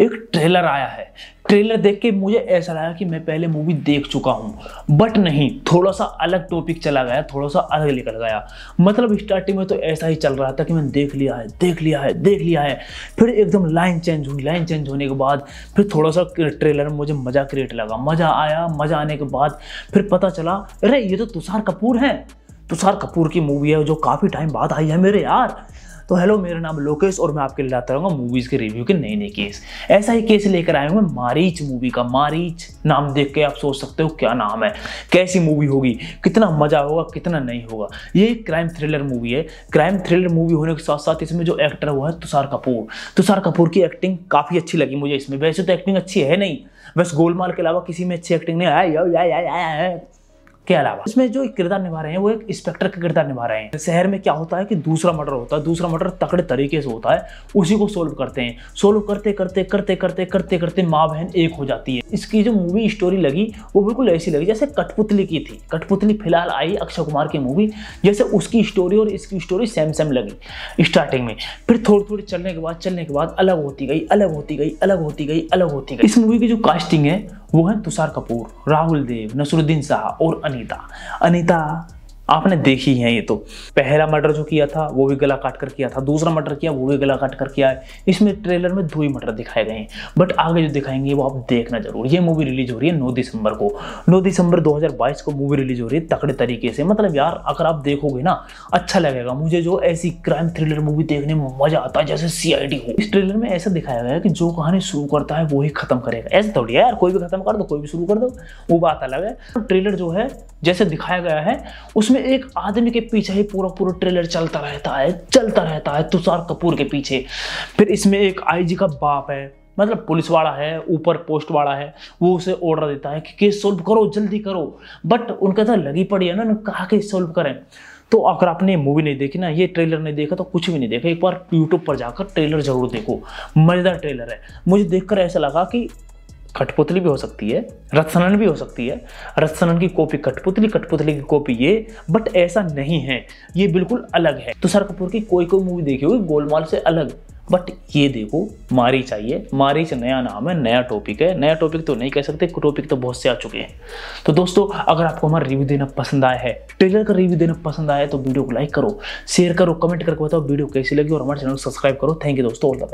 एक ट्रेलर आया है ट्रेलर देख के मुझे ऐसा लगा कि मैं पहले मूवी देख चुका हूँ बट नहीं थोड़ा सा अलग टॉपिक चला गया थोड़ा सा अलग निकल गया मतलब स्टार्टिंग में तो ऐसा ही चल रहा था कि मैंने देख लिया है देख लिया है देख लिया है फिर एकदम लाइन चेंज हुई लाइन चेंज होने के बाद फिर थोड़ा सा ट्रेलर में मुझे मज़ा क्रिएट लगा मज़ा आया मज़ा आने के बाद फिर पता चला अरे ये तो तुषार कपूर हैं तुषार कपूर की मूवी है जो काफ़ी टाइम बाद आई है मेरे यार तो हेलो मेरा नाम लोकेश और मैं आपके लिए लाता रहूंगा मूवीज़ के रिव्यू के नए नए केस ऐसा ही केस लेकर आया हूँ मैं मारीच मूवी का मारीच नाम देख के आप सोच सकते हो क्या नाम है कैसी मूवी होगी कितना मज़ा होगा कितना नहीं होगा ये क्राइम थ्रिलर मूवी है क्राइम थ्रिलर मूवी होने के साथ साथ इसमें जो एक्टर हुआ है तुषार कपूर तुषार कपूर की एक्टिंग काफ़ी अच्छी लगी मुझे इसमें वैसे तो एक्टिंग अच्छी है नहीं बस गोलमाल के अलावा किसी में अच्छी एक्टिंग नहीं आया के अलावा इसमें जो एक किरदार निभा रहे हैं वो एक इंस्पेक्टर का किरदार निभा रहे हैं शहर में क्या होता है कि दूसरा मर्डर होता है दूसरा मर्डर तकड़े तरीके से होता है उसी को सोल्व करते हैं सोल्व करते करते करते करते करते करते माँ बहन एक हो जाती है इसकी जो मूवी स्टोरी लगी वो बिल्कुल ऐसी लगी जैसे कठपुतली की थी कठपुतली फिलहाल आई अक्षय कुमार की मूवी जैसे उसकी स्टोरी और इसकी स्टोरी सेम सेम लगी स्टार्टिंग में फिर थोड़ी थोड़ी चलने के बाद चलने के बाद अलग होती गई अलग होती गई अलग होती गई अलग होती गई इस मूवी की जो कास्टिंग है वो हैं तुषार कपूर राहुल देव नसरुद्दीन शाह और अनीता अनीता आपने देखी है ये तो पहला मर्डर जो किया था वो भी गला काट कर किया था दूसरा मर्डर किया वो भी गला काट कर किया है इसमें ट्रेलर में दो ही मर्डर दिखाए गए हैं बट आगे जो दिखाएंगे वो आप देखना जरूर ये मूवी रिलीज हो रही है नौ दिसंबर को नौ दिसंबर 2022 को मूवी रिलीज हो रही है तकड़े तरीके से मतलब यार अगर आप देखोगे ना अच्छा लगेगा मुझे जो ऐसी क्राइम थ्रिलर मूवी देखने में मजा आता है जैसे सी हो इस ट्रेलर में ऐसा दिखाया गया कि जो कहानी शुरू करता है वो ही खत्म करेगा ऐसा थोड़ी यार कोई भी खत्म कर दो कोई भी शुरू कर दो वो बात अलग है ट्रेलर जो है जैसे दिखाया गया है उस उसमें एक आदमी के पीछे ही पूरा पूरा ट्रेलर चलता रहता है चलता रहता है तुषार कपूर के पीछे फिर इसमें एक आईजी का बाप है मतलब पुलिस वाला है ऊपर पोस्ट वाला है वो उसे ऑर्डर देता है कि केस सोल्व करो जल्दी करो बट उनके साथ लगी पड़ी है ना उन्होंने कहा केस सोल्व करें तो अगर आपने मूवी नहीं देखी ना ये ट्रेलर नहीं देखा तो कुछ भी नहीं देखा एक बार यूट्यूब पर जाकर ट्रेलर जरूर देखो मज़ेदार ट्रेलर है मुझे देखकर ऐसा लगा कि कठपुतली भी हो सकती है रत्सनन भी हो सकती है रत्सनन की कॉपी कठपुतली कठपुतली की कॉपी ये बट ऐसा नहीं है ये बिल्कुल अलग है तुषार कपूर की कोई कोई मूवी देखी होगी गोलमाल से अलग बट ये देखो मारी चाहिए मारीच नया नाम है नया टॉपिक है नया टॉपिक तो नहीं कह सकते टॉपिक तो बहुत से आ चुके हैं तो दोस्तों अगर आपको हमारा रिव्यू देना पसंद आया है ट्रेलर का रिव्यू देना पसंद आया है तो वीडियो को लाइक करो शेयर करो कमेंट करके बताओ वीडियो कैसी लगी और हमारे चैनल को सब्सक्राइब करो थैंक यू दोस्तों ऑल द बेस्ट